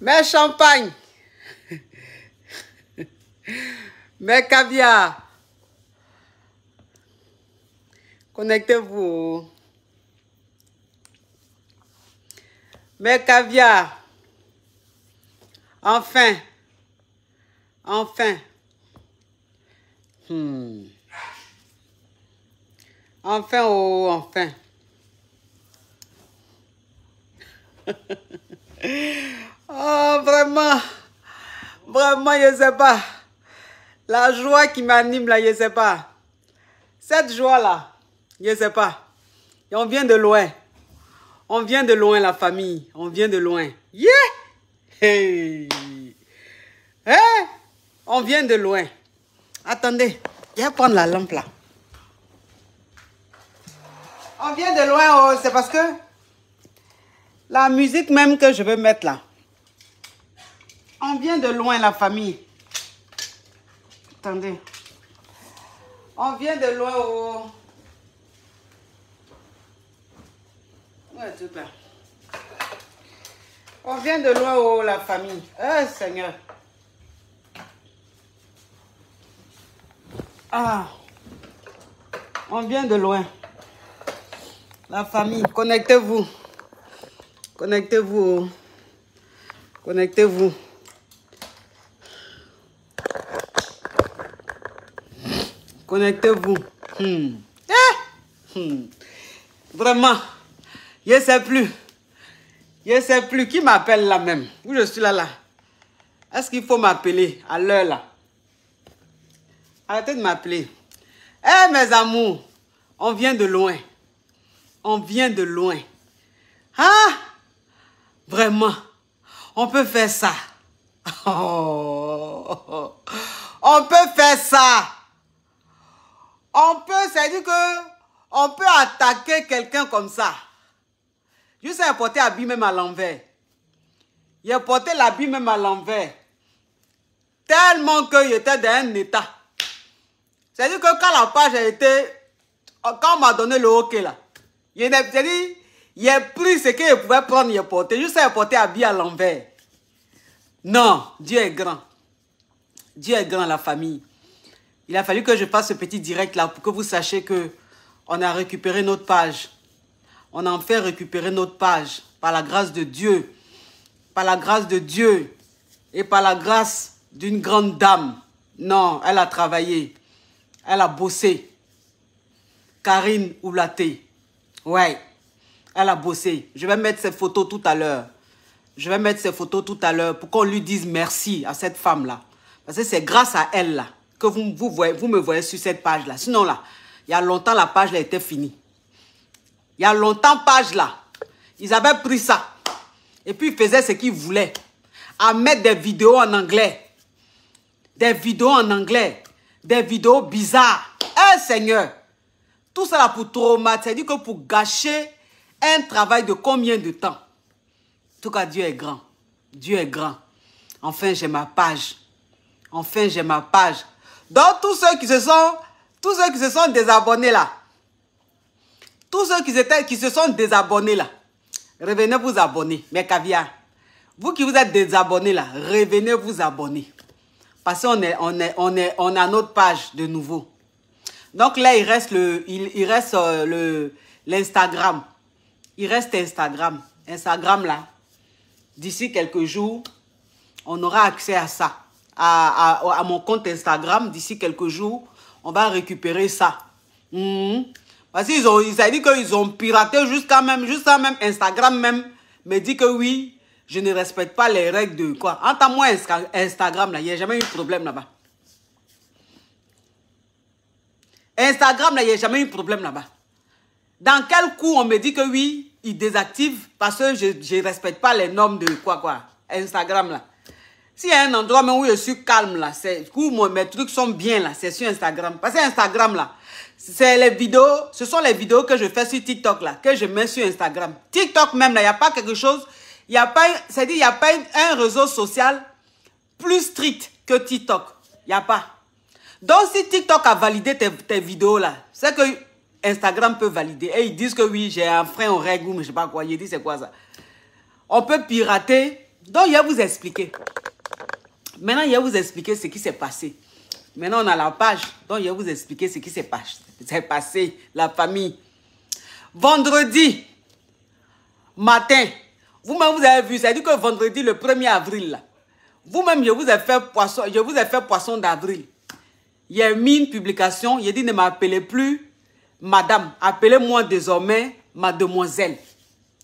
mes champagne. mes caviar. Connectez-vous. Mes caviar. Enfin. Enfin. Hmm. Enfin, oh, enfin. Oh, vraiment. Vraiment, je ne sais pas. La joie qui m'anime là, je ne sais pas. Cette joie-là, je ne sais pas. on vient de loin. On vient de loin, la famille. On vient de loin. Yeah! Hey! On vient de loin. Attendez, je vais prendre la lampe là. On vient de loin, oh, c'est parce que la musique même que je veux mettre là, on vient de loin, la famille. Attendez. On vient de loin Ouais, tout On vient de loin au la famille. Oh, Seigneur. Ah. On vient de loin. La famille, connectez-vous. Connectez-vous. Connectez-vous. Connectez-vous. Hmm. Eh! Hmm. Vraiment, je ne sais plus. Je ne sais plus qui m'appelle là même. Où je suis là là. Est-ce qu'il faut m'appeler à l'heure là Arrêtez de m'appeler. Eh mes amours, on vient de loin. On vient de loin. Ah Vraiment, on peut faire ça. Oh. On peut faire ça. On peut, cest dire que on peut attaquer quelqu'un comme ça. Juste à porter l'habit même à l'envers. Il a porté l'habit même à l'envers. Tellement qu'il était dans un état. C'est-à-dire que quand la page a été... Quand on m'a donné le hockey là, cest à il a pris ce qu'il pouvait prendre, il a porté. Juste à porter l'habit à l'envers. Non, Dieu est grand. Dieu est grand, la famille. Il a fallu que je fasse ce petit direct là pour que vous sachiez que on a récupéré notre page. On a en fait récupérer notre page par la grâce de Dieu. Par la grâce de Dieu et par la grâce d'une grande dame. Non, elle a travaillé. Elle a bossé. Karine Oulaté. Ouais, elle a bossé. Je vais mettre ses photos tout à l'heure. Je vais mettre ses photos tout à l'heure pour qu'on lui dise merci à cette femme-là. Parce que c'est grâce à elle-là que vous, voyez, vous me voyez sur cette page-là. Sinon, là, il y a longtemps, la page-là était finie. Il y a longtemps, page-là. Ils avaient pris ça. Et puis, ils faisaient ce qu'ils voulaient. À mettre des vidéos en anglais. Des vidéos en anglais. Des vidéos bizarres. Eh, Seigneur! Tout ça pour traumatiser. C'est-à-dire que pour gâcher un travail de combien de temps? En tout cas, Dieu est grand. Dieu est grand. Enfin, j'ai ma page. Enfin, j'ai ma page. Donc tous ceux qui se sont, tous ceux qui se sont désabonnés là, tous ceux qui, étaient, qui se sont désabonnés là, revenez vous abonner, mes caviar. Vous qui vous êtes désabonnés là, revenez vous abonner. Parce qu'on est, on est, on est, on a notre page de nouveau. Donc là, il reste le, il, reste euh, le, l'Instagram. Il reste Instagram. Instagram là, d'ici quelques jours, on aura accès à ça à, mon compte Instagram d'ici quelques jours. On va récupérer ça. Mhm. Parce qu'ils ont, dit qu'ils ont piraté jusqu'à même, jusqu'à même Instagram même. Mais dit que oui, je ne respecte pas les règles de quoi. Entends-moi Instagram là, il n'y a jamais eu de problème là-bas. Instagram là, il n'y a jamais eu de problème là-bas. Dans quel coup on me dit que oui, ils désactivent parce que je ne respecte pas les normes de quoi quoi. Instagram là. S'il y a un endroit où je suis calme, là, c'est où mes trucs sont bien, là, c'est sur Instagram. Parce que Instagram, là, c'est les vidéos, ce sont les vidéos que je fais sur TikTok, là, que je mets sur Instagram. TikTok même, là, il n'y a pas quelque chose, il n'y a pas, c'est-à-dire, il n'y a pas un réseau social plus strict que TikTok. Il n'y a pas. Donc, si TikTok a validé tes, vidéos, là, c'est que Instagram peut valider. Et ils disent que oui, j'ai un frein au règles, mais je sais pas quoi. Ils disent c'est quoi ça. On peut pirater. Donc, je vais vous expliquer. Maintenant, je vais vous expliquer ce qui s'est passé. Maintenant, on a la page. Donc, je vais vous expliquer ce qui s'est passé. La famille. Vendredi matin, vous-même, vous avez vu, c'est-à-dire que vendredi, le 1er avril, vous-même, je vous ai fait poisson, je vous ai fait poisson d'avril. J'ai mis une publication, j'ai dit ne m'appelez plus madame, appelez-moi désormais mademoiselle.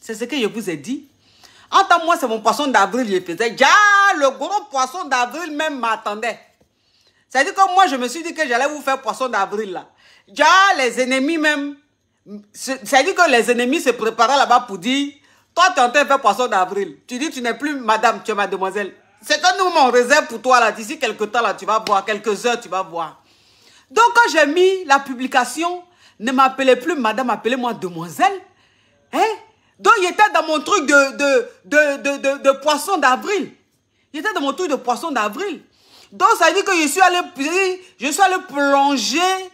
C'est ce que je vous ai dit. Entends-moi, c'est mon poisson d'avril, je faisais. Déjà, le gros poisson d'avril même m'attendait. C'est-à-dire que moi, je me suis dit que j'allais vous faire poisson d'avril, là. Déjà, les ennemis même... C'est-à-dire que les ennemis se préparaient là-bas pour dire, toi, tu es en train de faire poisson d'avril. Tu dis, tu n'es plus madame, tu es mademoiselle. C'est un nous, on réserve pour toi, là, d'ici quelques temps, là, tu vas voir, quelques heures, tu vas voir. Donc, quand j'ai mis la publication, ne m'appelez plus madame, appelez-moi demoiselle. Hein? Donc, il était dans mon truc de, de, de, poisson d'avril. Il était dans mon truc de poisson d'avril. Donc, ça veut dire que je suis allé, je suis plonger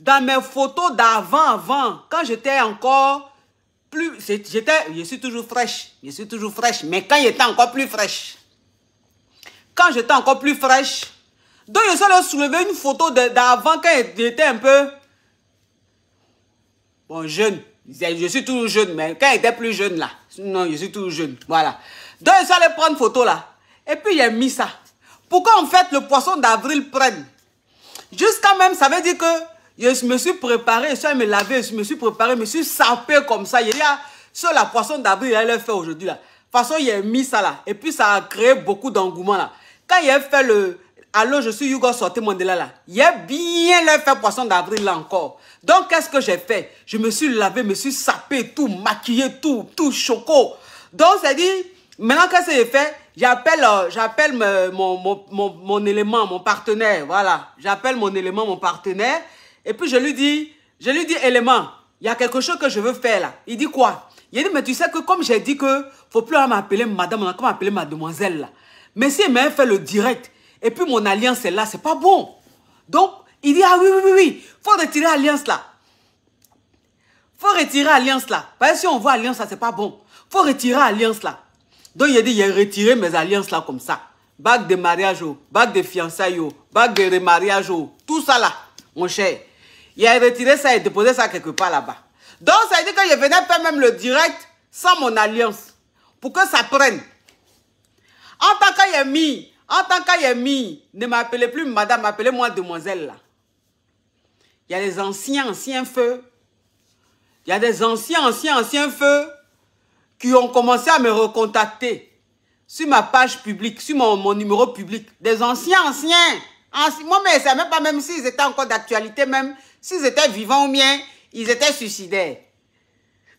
dans mes photos d'avant, avant, quand j'étais encore plus... J'étais, je suis toujours fraîche, je suis toujours fraîche, mais quand j'étais encore plus fraîche, quand j'étais encore plus fraîche, donc je suis allé soulever une photo d'avant quand j'étais un peu... Bon, jeune. Je suis toujours jeune, mais quand il était plus jeune, là. Non, je suis toujours jeune. Voilà. Donc, ils suis allé prendre photo, là. Et puis, il a mis ça. Pourquoi, en fait, le poisson d'avril prenne Jusqu'à même, ça veut dire que je me suis préparé, je suis me laver, je me suis préparé, je me suis sapé comme ça. Il y a sur la poisson d'avril, il a le aujourd'hui, là. De toute façon, il a mis ça, là. Et puis, ça a créé beaucoup d'engouement, là. Quand il a fait le, Allô, je suis Hugo mon de là. Il a bien le fait poisson d'avril là encore. Donc, qu'est-ce que j'ai fait Je me suis lavé, me suis sapé, tout maquillé, tout, tout choco. Donc, c'est dit, maintenant, qu'est-ce que j'ai fait J'appelle, euh, j'appelle euh, mon, élément, mon partenaire, voilà. J'appelle mon élément, mon partenaire. Et puis, je lui dis, je lui dis, élément, il y a quelque chose que je veux faire là. Il dit quoi Il dit, mais tu sais que comme j'ai dit que faut plus m'appeler madame, on a m'appeler mademoiselle là. Mais si elle m'a fait le direct, et puis mon alliance est là, c'est pas bon. Donc, il dit, ah oui, oui, oui, oui, faut retirer alliance là. Faut retirer alliance là. Parce que si on voit alliance là, c'est pas bon. Faut retirer alliance là. Donc, il a dit, il a retiré mes alliances là comme ça. Bague de mariage, oh. bague de fiançailles, oh. bague de remariage, oh. tout ça là, mon cher. Il a retiré ça et déposé ça quelque part là-bas. Donc, ça a dit que je venais faire même le direct sans mon alliance pour que ça prenne. En tant qu'il en tant qu'ami, ne m'appelez plus madame, appelez-moi demoiselle Il y a des anciens, anciens feux. Il y a des anciens, anciens, anciens feux qui ont commencé à me recontacter sur ma page publique, sur mon, numéro public. Des anciens, anciens. Ah, moi, mais ça même pas même s'ils étaient encore d'actualité, même s'ils étaient vivants ou bien, ils étaient suicidés.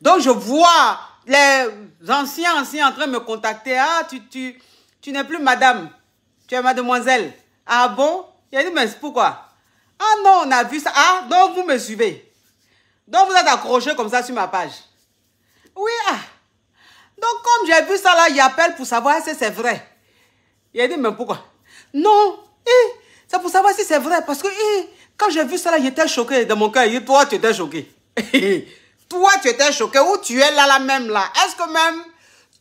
Donc, je vois les anciens, anciens en train de me contacter. Ah, tu, tu, tu n'es plus madame. Tu es mademoiselle. Ah bon Il a dit, mais pourquoi Ah non, on a vu ça. Ah, donc vous me suivez. Donc vous êtes accroché comme ça sur ma page. Oui, ah. Donc comme j'ai vu ça là, il appelle pour savoir si c'est vrai. Il a dit, mais pourquoi Non, c'est pour savoir si c'est vrai. Parce que quand j'ai vu ça là, j'étais choqué dans mon cœur. Et toi, tu étais choqué. toi, tu étais choqué. où tu es là, là même là. Est-ce que même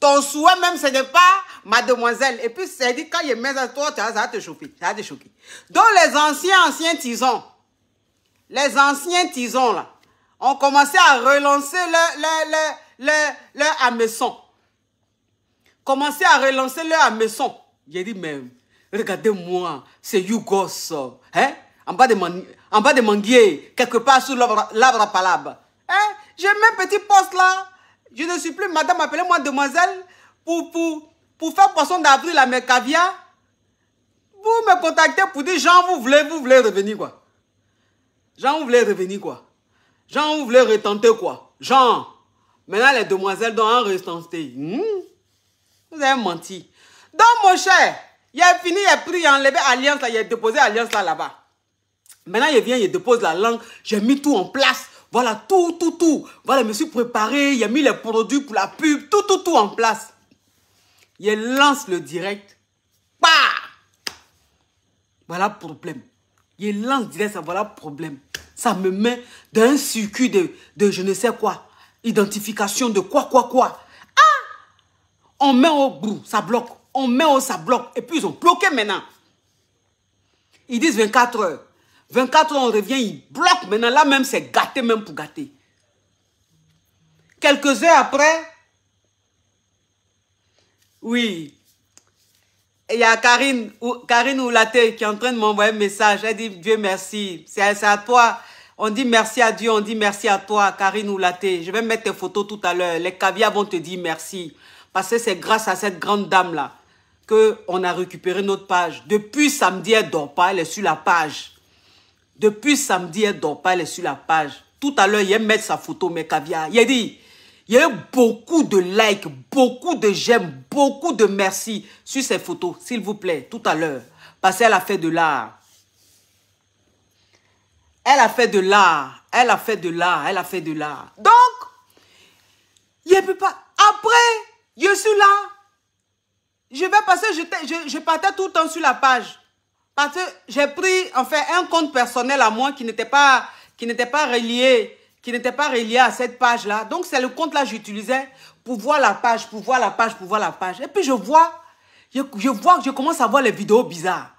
ton souhait même, ce n'est pas mademoiselle. Et puis, c'est dit, quand il met à toi, ça va te chauffer. Ça va te choquer. Donc, les anciens, anciens tisons, les anciens tisons, là, ont commencé à relancer leur le, Commencé à relancer leur hameçon. J'ai dit, mais regardez-moi, c'est Yougos, hein? En bas, de en bas de manguier, quelque part sous l'arbre à palabre. Hein? J'ai mes petits postes là. Je ne suis plus madame, appelez-moi demoiselle pour, pour, faire poisson d'avril à mes caviar. Vous me contactez pour dire Jean, vous voulez, vous voulez revenir quoi. Jean, vous voulez revenir quoi. Jean, vous voulez retenter quoi. Jean, maintenant les demoiselles doivent en retenter. Hmm? Vous avez menti. Donc mon cher, il a fini, il a pris, il a enlevé Alliance là, il a déposé Alliance là là-bas. Maintenant, il vient, il dépose la langue, j'ai mis tout en place. Voilà, tout, tout, tout. Voilà, je me suis préparé, il a mis les produits pour la pub, tout, tout, tout en place. Il lance le direct. Bah voilà problème. Il lance direct, ça, voilà problème. Ça me met dans un circuit de, de je ne sais quoi. Identification de quoi, quoi, quoi. Ah On met au brou, ça bloque. On met au, ça bloque. Et puis ils ont bloqué maintenant. Ils disent 24 heures. 24 heures, on revient, il bloque. Maintenant, là même, c'est gâté même pour gâter. Quelques heures après, oui, il y a Karine, Karine Oulaté qui est en train de m'envoyer un message. Elle dit, Dieu merci, c'est à toi. On dit merci à Dieu, on dit merci à toi, Karine Oulaté. Je vais mettre tes photos tout à l'heure. Les caviars vont te dire merci. Parce que c'est grâce à cette grande dame-là qu'on a récupéré notre page. Depuis samedi, elle ne dort pas, elle est sur la page. Depuis samedi, elle ne dort pas, elle est sur la page. Tout à l'heure, il met sa photo, mes caviar. Il dit, il y a eu beaucoup de likes, beaucoup de j'aime, beaucoup de merci sur ses photos, s'il vous plaît, tout à l'heure. Parce qu'elle a fait de l'art. Elle a fait de l'art. Elle a fait de l'art. Elle a fait de l'art. Donc, il ne peut pas. Après, je suis là. Je vais passer, je, je, je partais tout le temps sur la page. Parce que j'ai pris, en fait, un compte personnel à moi qui n'était pas, qui n'était pas relié, qui n'était pas relié à cette page-là. Donc, c'est le compte-là que j'utilisais pour voir la page, pour voir la page, pour voir la page. Et puis, je vois, je, je je commence à voir les vidéos bizarres.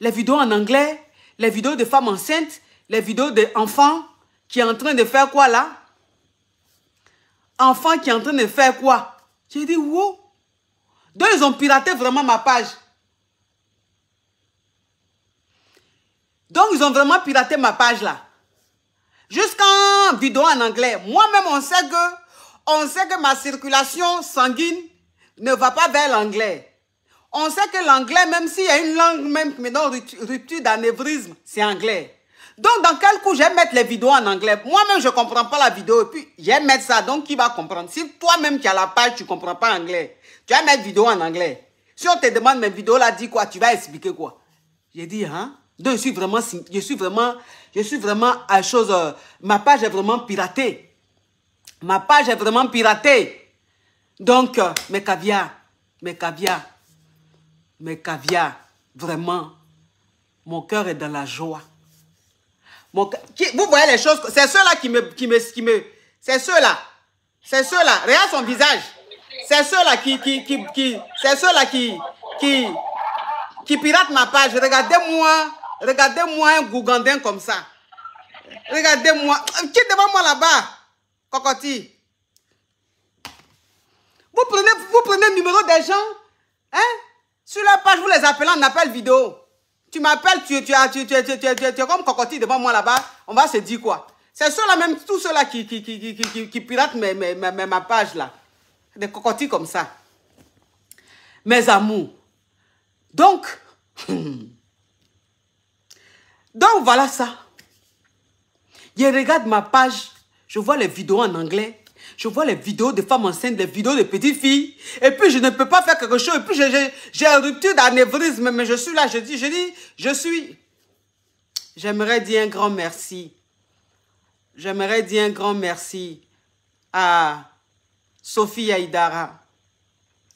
Les vidéos en anglais, les vidéos de femmes enceintes, les vidéos d'enfants qui est en train de faire quoi là Enfants qui est en train de faire quoi J'ai dit, wow. Donc, ils ont piraté vraiment ma page. Donc, ils ont vraiment piraté ma page là. Jusqu'en vidéo en anglais. Moi-même, on sait que, on sait que ma circulation sanguine ne va pas vers l'anglais. On sait que l'anglais, même s'il y a une langue même maintenant rupture d'anévrisme, c'est anglais. Donc, dans quel coup j'aime mettre les vidéos en anglais Moi-même, je ne comprends pas la vidéo. Et puis, j'aime mettre ça. Donc, qui va comprendre Si toi-même qui as la page, tu ne comprends pas anglais, tu vas mettre vidéo en anglais. Si on te demande mes vidéos là, dis quoi Tu vas expliquer quoi J'ai dit, hein donc, je suis vraiment, je suis vraiment, je suis vraiment à chose, euh, ma page est vraiment piratée. Ma page est vraiment piratée. Donc, euh, mes caviar, mes caviar, mes caviar, vraiment, mon cœur est dans la joie. Mon, vous voyez les choses, c'est ceux-là qui me, qui me, c'est ceux-là, c'est ceux-là, regarde son visage. C'est ceux-là qui, qui, qui, c'est ceux-là qui, qui, qui pirate ma page. Regardez-moi Regardez-moi un gougandin comme ça. Regardez-moi. Qui devant moi là-bas Cocotti. Vous prenez, vous prenez le numéro des gens. Hein Sur la page, vous les appelez en appel vidéo. Tu m'appelles, tu, tu, tu, tu, es comme Cocotti devant moi là-bas. On va se dire quoi C'est ceux-là même, tous ceux-là qui, qui, qui, piratent ma page là. Des cocotis comme ça. Mes amours. Donc... Donc voilà ça. Je regarde ma page, je vois les vidéos en anglais, je vois les vidéos de femmes enceintes, les vidéos de petites filles, et puis je ne peux pas faire quelque chose, et puis j'ai une rupture d'anévrisme, mais je suis là, je dis, je dis, je suis. J'aimerais dire un grand merci. J'aimerais dire un grand merci à Sophie Aïdara.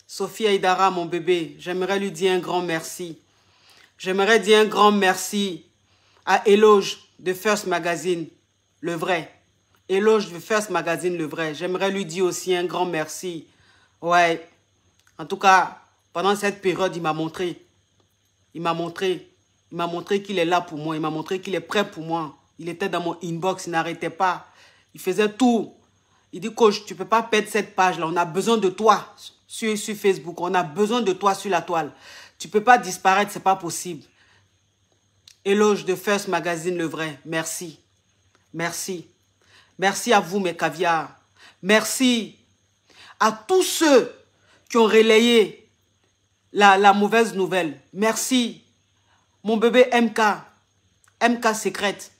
Sophie Aïdara, mon bébé, j'aimerais lui dire un grand merci. J'aimerais dire un grand merci à Éloge de First Magazine, le vrai. Éloge de First Magazine, le vrai. J'aimerais lui dire aussi un grand merci. Ouais. En tout cas, pendant cette période, il m'a montré. Il m'a montré. Il m'a montré qu'il est là pour moi. Il m'a montré qu'il est prêt pour moi. Il était dans mon inbox, il n'arrêtait pas. Il faisait tout. Il dit, coach, tu ne peux pas perdre cette page-là. On a besoin de toi sur, sur, Facebook. On a besoin de toi sur la toile. Tu ne peux pas disparaître, ce n'est pas possible. Éloge de First Magazine Le Vrai, merci. Merci. Merci à vous, mes caviars. Merci à tous ceux qui ont relayé la, mauvaise nouvelle. Merci. Mon bébé MK, MK Secrète,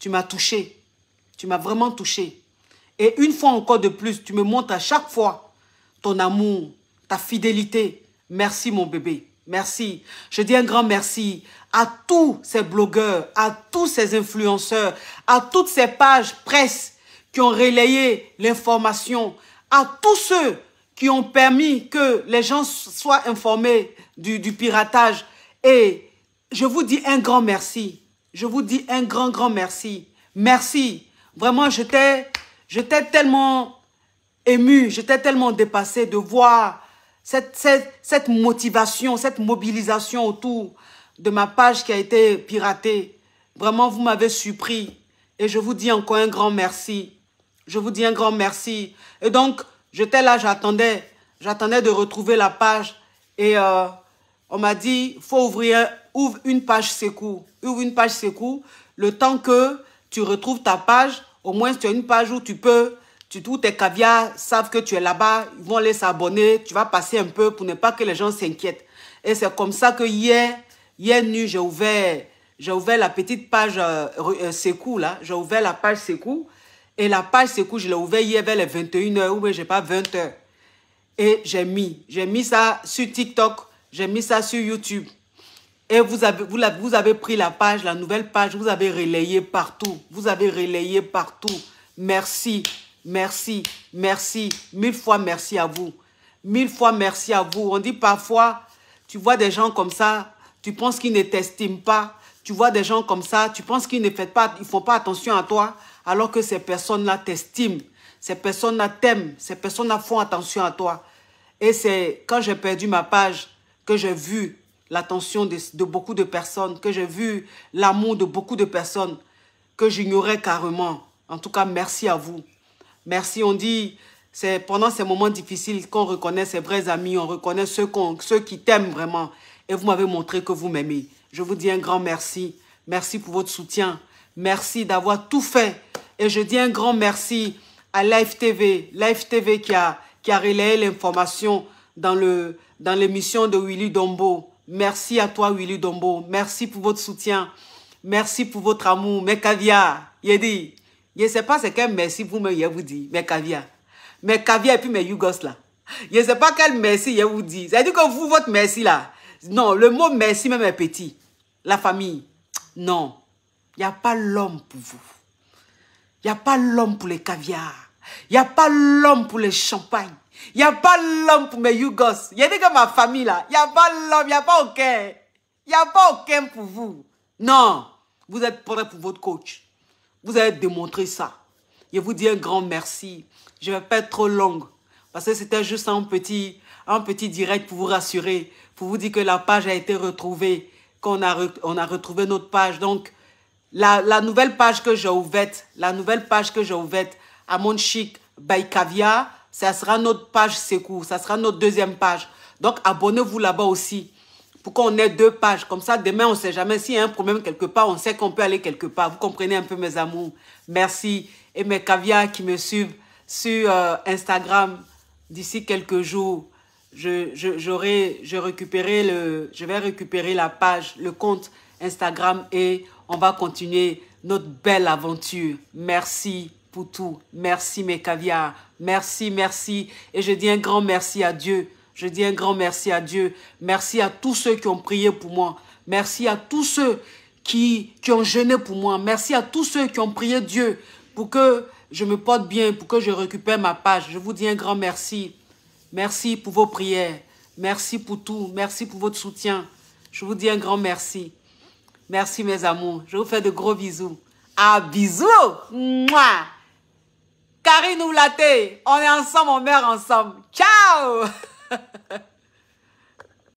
tu m'as touché. Tu m'as vraiment touché. Et une fois encore de plus, tu me montres à chaque fois ton amour, ta fidélité. Merci, mon bébé. Merci. Je dis un grand merci à tous ces blogueurs, à tous ces influenceurs, à toutes ces pages presse qui ont relayé l'information, à tous ceux qui ont permis que les gens soient informés du, piratage. Et je vous dis un grand merci. Je vous dis un grand, grand merci. Merci. Vraiment, j'étais tellement ému, j'étais tellement dépassé de voir cette, motivation, cette mobilisation autour de ma page qui a été piratée. Vraiment, vous m'avez surpris. Et je vous dis encore un grand merci. Je vous dis un grand merci. Et donc, j'étais là, j'attendais. J'attendais de retrouver la page. Et euh, on m'a dit, faut ouvrir, ouvre une page secours. Ouvre une page secours. Le temps que tu retrouves ta page, au moins tu as une page où tu peux tu, tous tes caviars savent que tu es là-bas, ils vont aller s'abonner, tu vas passer un peu pour ne pas que les gens s'inquiètent. Et c'est comme ça que hier, hier nu j'ai ouvert, j'ai ouvert la petite page euh, euh, Secou là. J'ai ouvert la page Secou Et la page Secou, je l'ai ouvert hier vers les 21h, ou bien j'ai pas 20h. Et j'ai mis, j'ai mis ça sur TikTok, j'ai mis ça sur YouTube. Et vous avez, vous, vous avez pris la page, la nouvelle page, vous avez relayé partout. Vous avez relayé partout. Merci. Merci, merci, mille fois merci à vous. Mille fois merci à vous. On dit parfois, tu vois des gens comme ça, tu penses qu'ils ne t'estiment pas. Tu vois des gens comme ça, tu penses qu'ils ne font pas, ils font pas attention à toi, alors que ces personnes-là t'estiment. Ces personnes-là t'aiment. Ces personnes-là font attention à toi. Et c'est quand j'ai perdu ma page que j'ai vu l'attention de, beaucoup de personnes, que j'ai vu l'amour de beaucoup de personnes que j'ignorais carrément. En tout cas, merci à vous. Merci, on dit, c'est pendant ces moments difficiles qu'on reconnaît ses vrais amis, on reconnaît ceux, ceux qui t'aiment vraiment. Et vous m'avez montré que vous m'aimez. Je vous dis un grand merci. Merci pour votre soutien. Merci d'avoir tout fait. Et je dis un grand merci à Live TV. Live TV qui a, qui a relayé l'information dans l'émission dans de Willy Dombo. Merci à toi, Willy Dombo. Merci pour votre soutien. Merci pour votre amour. Mekavia, Yedi. Je ne sais pas c'est quel merci vous-même vous dit, mes caviar. Mes caviar et puis mes yougos là. Je ne sais pas quel merci je vous dit. C'est-à-dire que vous, votre merci là. Non, le mot merci même est petit. La famille. Non. Il n'y a pas l'homme pour vous. Il n'y a pas l'homme pour les caviars. Il n'y a pas l'homme pour les champagnes. Il n'y a pas l'homme pour mes yougos. Il y a des ma famille là. Il n'y a pas l'homme, il n'y a pas aucun. Il n'y a pas aucun pour vous. Non. Vous êtes prêt pour votre coach. Vous avez démontré ça. Je vous dis un grand merci. Je ne vais pas être trop longue. Parce que c'était juste un petit, un petit direct pour vous rassurer. Pour vous dire que la page a été retrouvée. Qu'on a, on a retrouvé notre page. Donc, la, nouvelle page que j'ai ouverte, la nouvelle page que j'ai ouverte, à mon Chic by Caviar, ça sera notre page secours. Ça sera notre deuxième page. Donc, abonnez-vous là-bas aussi pour qu'on ait deux pages. Comme ça, demain, on ne sait jamais s'il y a un problème quelque part. On sait qu'on peut aller quelque part. Vous comprenez un peu mes amours. Merci. Et mes caviars qui me suivent sur euh, Instagram d'ici quelques jours. Je, je, je récupéré le, je vais récupérer la page, le compte Instagram et on va continuer notre belle aventure. Merci pour tout. Merci mes caviars. Merci, merci. Et je dis un grand merci à Dieu je dis un grand merci à Dieu. Merci à tous ceux qui ont prié pour moi. Merci à tous ceux qui, ont jeûné pour moi. Merci à tous ceux qui ont prié Dieu pour que je me porte bien, pour que je récupère ma page. Je vous dis un grand merci. Merci pour vos prières. Merci pour tout. Merci pour votre soutien. Je vous dis un grand merci. Merci mes amours. Je vous fais de gros bisous. À bisous. Moi, Karine Oulaté, on est ensemble, on meurt ensemble. Ciao